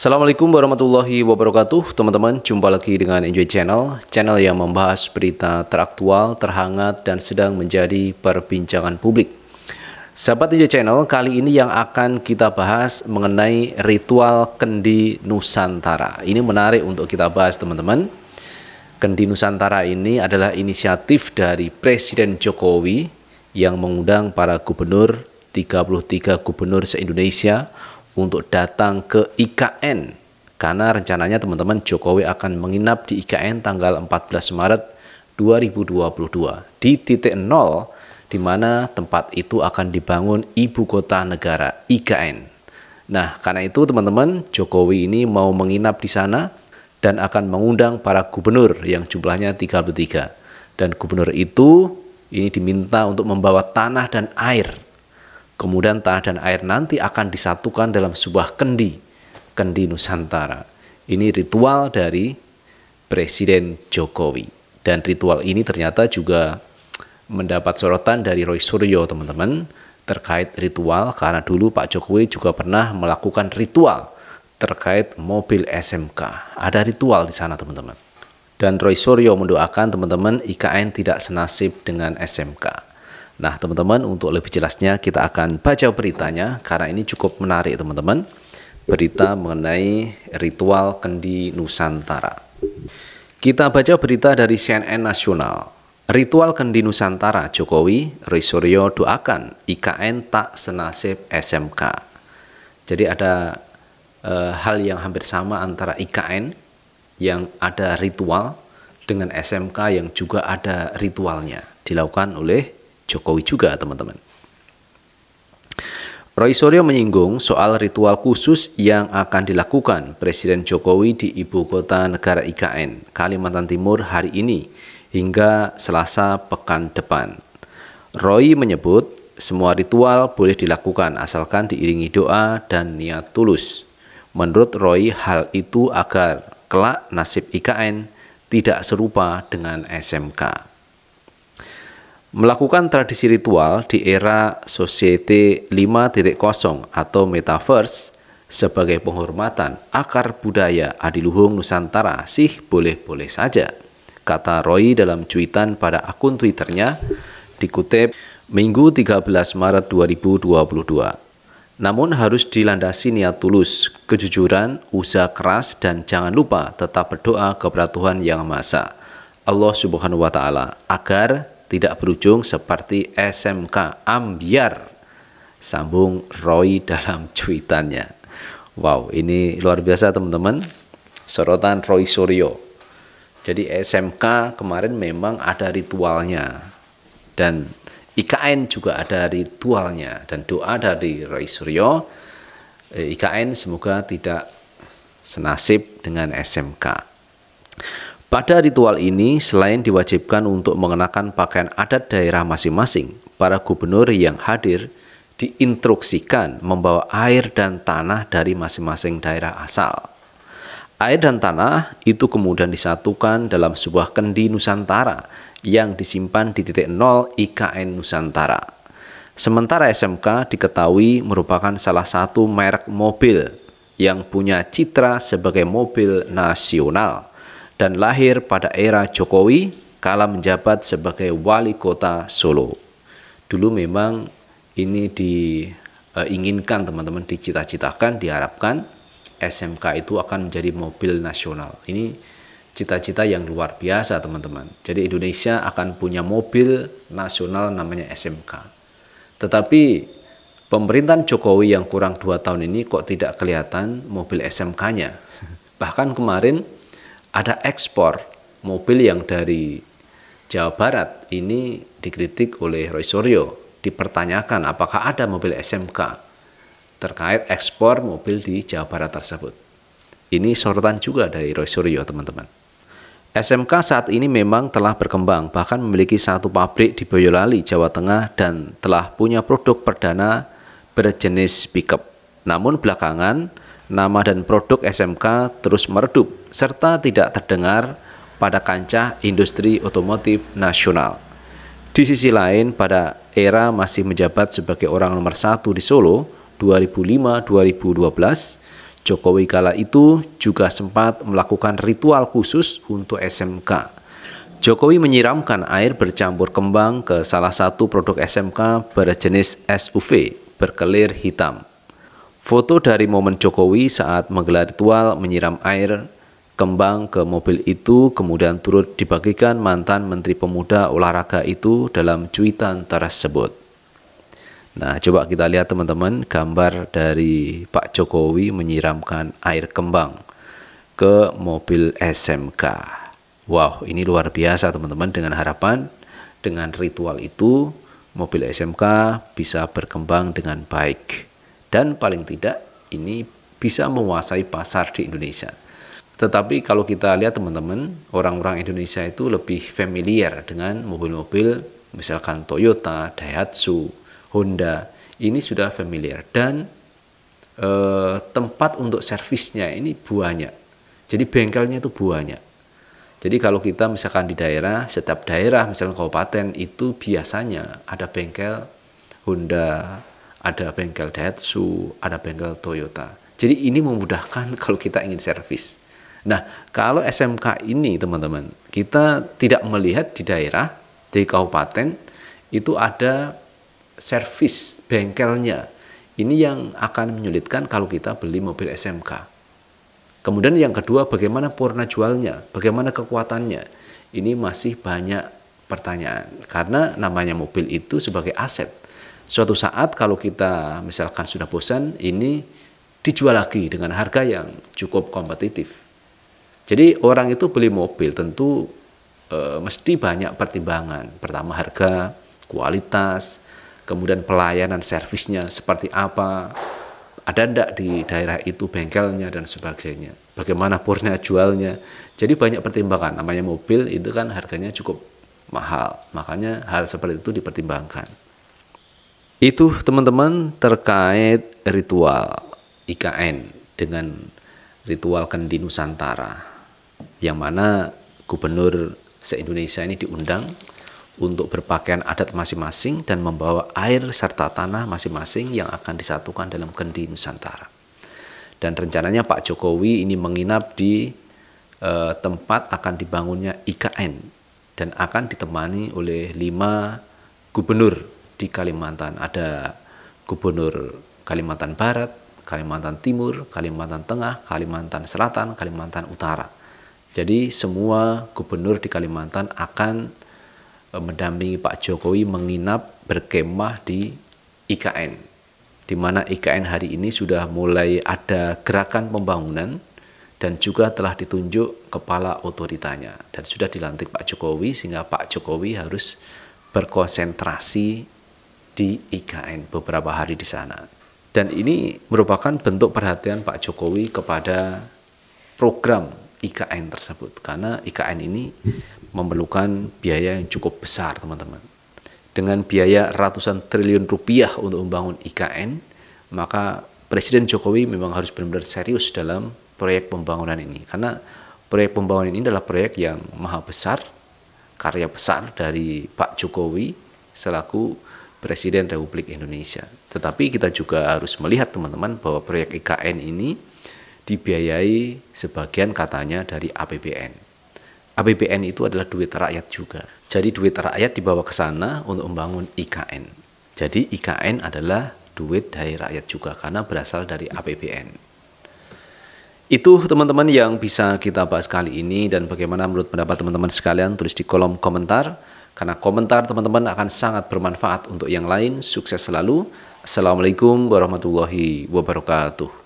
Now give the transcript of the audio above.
Assalamualaikum warahmatullahi wabarakatuh Teman-teman, jumpa lagi dengan Enjoy Channel Channel yang membahas berita teraktual, terhangat, dan sedang menjadi perbincangan publik Sahabat Enjoy Channel, kali ini yang akan kita bahas mengenai ritual Kendi Nusantara Ini menarik untuk kita bahas teman-teman Kendi Nusantara ini adalah inisiatif dari Presiden Jokowi yang mengundang para gubernur 33 gubernur se-Indonesia untuk datang ke IKN karena rencananya teman-teman Jokowi akan menginap di IKN tanggal 14 Maret 2022 di titik 0 di mana tempat itu akan dibangun ibu kota negara IKN. Nah, karena itu teman-teman Jokowi ini mau menginap di sana dan akan mengundang para gubernur yang jumlahnya 33. Dan gubernur itu ini diminta untuk membawa tanah dan air Kemudian tanah dan air nanti akan disatukan dalam sebuah kendi, kendi Nusantara. Ini ritual dari Presiden Jokowi. Dan ritual ini ternyata juga mendapat sorotan dari Roy Suryo, teman-teman, terkait ritual karena dulu Pak Jokowi juga pernah melakukan ritual terkait mobil SMK. Ada ritual di sana, teman-teman. Dan Roy Suryo mendoakan teman-teman IKN tidak senasib dengan SMK. Nah, teman-teman, untuk lebih jelasnya kita akan baca beritanya karena ini cukup menarik, teman-teman. Berita mengenai ritual kendi Nusantara. Kita baca berita dari CNN Nasional. Ritual Kendi Nusantara Jokowi, Risoryo doakan IKN tak senasib SMK. Jadi ada e, hal yang hampir sama antara IKN yang ada ritual dengan SMK yang juga ada ritualnya dilakukan oleh Jokowi juga teman-teman. Roy Suryo menyinggung soal ritual khusus yang akan dilakukan Presiden Jokowi di Ibu Kota Negara IKN, Kalimantan Timur hari ini hingga selasa pekan depan. Roy menyebut semua ritual boleh dilakukan asalkan diiringi doa dan niat tulus. Menurut Roy, hal itu agar kelak nasib IKN tidak serupa dengan SMK. Melakukan tradisi ritual di era Society 5.0 atau Metaverse sebagai penghormatan akar budaya adiluhung Nusantara sih boleh-boleh saja, kata Roy dalam cuitan pada akun Twitternya dikutip Minggu 13 Maret 2022. Namun harus dilandasi niat tulus, kejujuran, usaha keras, dan jangan lupa tetap berdoa kepada Tuhan Yang Maha Esa, Allah Subhanahu wa Ta'ala, agar tidak berujung seperti SMK ambiar sambung Roy dalam cuitannya wow ini luar biasa teman-teman sorotan Roy Suryo jadi SMK kemarin memang ada ritualnya dan IKN juga ada ritualnya dan doa dari Roy Suryo eh, IKN semoga tidak senasib dengan SMK pada ritual ini, selain diwajibkan untuk mengenakan pakaian adat daerah masing-masing, para gubernur yang hadir diinstruksikan membawa air dan tanah dari masing-masing daerah asal. Air dan tanah itu kemudian disatukan dalam sebuah kendi Nusantara yang disimpan di titik nol IKN Nusantara. Sementara SMK diketahui merupakan salah satu merek mobil yang punya citra sebagai mobil nasional dan lahir pada era Jokowi kala menjabat sebagai wali kota Solo. Dulu memang ini diinginkan eh, teman-teman dicita-citakan, diharapkan SMK itu akan menjadi mobil nasional. Ini cita-cita yang luar biasa teman-teman. Jadi Indonesia akan punya mobil nasional namanya SMK. Tetapi pemerintahan Jokowi yang kurang dua tahun ini kok tidak kelihatan mobil SMK-nya. Bahkan kemarin ada ekspor mobil yang dari Jawa Barat ini dikritik oleh Roy Suryo dipertanyakan apakah ada mobil SMK terkait ekspor mobil di Jawa Barat tersebut. Ini sorotan juga dari Roy Suryo teman-teman. SMK saat ini memang telah berkembang bahkan memiliki satu pabrik di Boyolali, Jawa Tengah dan telah punya produk perdana berjenis pickup. Namun belakangan nama dan produk SMK terus meredup serta tidak terdengar pada kancah industri otomotif nasional. Di sisi lain, pada era masih menjabat sebagai orang nomor satu di Solo 2005-2012, Jokowi kala itu juga sempat melakukan ritual khusus untuk SMK. Jokowi menyiramkan air bercampur kembang ke salah satu produk SMK berjenis SUV berkelir hitam. Foto dari momen Jokowi saat menggelar ritual menyiram air kembang ke mobil itu kemudian turut dibagikan mantan Menteri Pemuda Olahraga itu dalam cuitan tersebut. Nah, coba kita lihat teman-teman gambar dari Pak Jokowi menyiramkan air kembang ke mobil SMK. Wow, ini luar biasa teman-teman dengan harapan dengan ritual itu mobil SMK bisa berkembang dengan baik dan paling tidak ini bisa menguasai pasar di Indonesia. Tetapi kalau kita lihat teman-teman, orang-orang Indonesia itu lebih familiar dengan mobil-mobil misalkan Toyota, Daihatsu, Honda. Ini sudah familiar dan eh, tempat untuk servisnya ini banyak. Jadi bengkelnya itu banyak. Jadi kalau kita misalkan di daerah, setiap daerah misalkan kabupaten itu biasanya ada bengkel Honda, ada bengkel Daihatsu, ada bengkel Toyota. Jadi ini memudahkan kalau kita ingin servis. Nah, kalau SMK ini teman-teman, kita tidak melihat di daerah, di kabupaten, itu ada servis bengkelnya. Ini yang akan menyulitkan kalau kita beli mobil SMK. Kemudian yang kedua, bagaimana purna jualnya, bagaimana kekuatannya. Ini masih banyak pertanyaan. Karena namanya mobil itu sebagai aset suatu saat kalau kita misalkan sudah bosan ini dijual lagi dengan harga yang cukup kompetitif. Jadi orang itu beli mobil tentu e, mesti banyak pertimbangan. Pertama harga, kualitas, kemudian pelayanan servisnya seperti apa, ada tidak di daerah itu bengkelnya dan sebagainya. Bagaimana purnya jualnya. Jadi banyak pertimbangan. Namanya mobil itu kan harganya cukup mahal. Makanya hal seperti itu dipertimbangkan. Itu teman-teman terkait ritual IKN dengan ritual kendi Nusantara yang mana gubernur se-Indonesia ini diundang untuk berpakaian adat masing-masing dan membawa air serta tanah masing-masing yang akan disatukan dalam kendi Nusantara. Dan rencananya Pak Jokowi ini menginap di eh, tempat akan dibangunnya IKN dan akan ditemani oleh lima gubernur di Kalimantan ada gubernur Kalimantan Barat, Kalimantan Timur, Kalimantan Tengah, Kalimantan Selatan, Kalimantan Utara. Jadi semua gubernur di Kalimantan akan e, mendampingi Pak Jokowi menginap berkemah di IKN. Di mana IKN hari ini sudah mulai ada gerakan pembangunan dan juga telah ditunjuk kepala otoritanya dan sudah dilantik Pak Jokowi sehingga Pak Jokowi harus berkonsentrasi di IKN beberapa hari di sana. Dan ini merupakan bentuk perhatian Pak Jokowi kepada program IKN tersebut karena IKN ini memerlukan biaya yang cukup besar, teman-teman. Dengan biaya ratusan triliun rupiah untuk membangun IKN, maka Presiden Jokowi memang harus benar-benar serius dalam proyek pembangunan ini karena proyek pembangunan ini adalah proyek yang maha besar, karya besar dari Pak Jokowi selaku Presiden Republik Indonesia. Tetapi kita juga harus melihat teman-teman bahwa proyek IKN ini dibiayai sebagian katanya dari APBN. APBN itu adalah duit rakyat juga. Jadi duit rakyat dibawa ke sana untuk membangun IKN. Jadi IKN adalah duit dari rakyat juga karena berasal dari APBN. Itu teman-teman yang bisa kita bahas kali ini dan bagaimana menurut pendapat teman-teman sekalian tulis di kolom komentar karena komentar teman-teman akan sangat bermanfaat untuk yang lain. Sukses selalu. Assalamualaikum warahmatullahi wabarakatuh.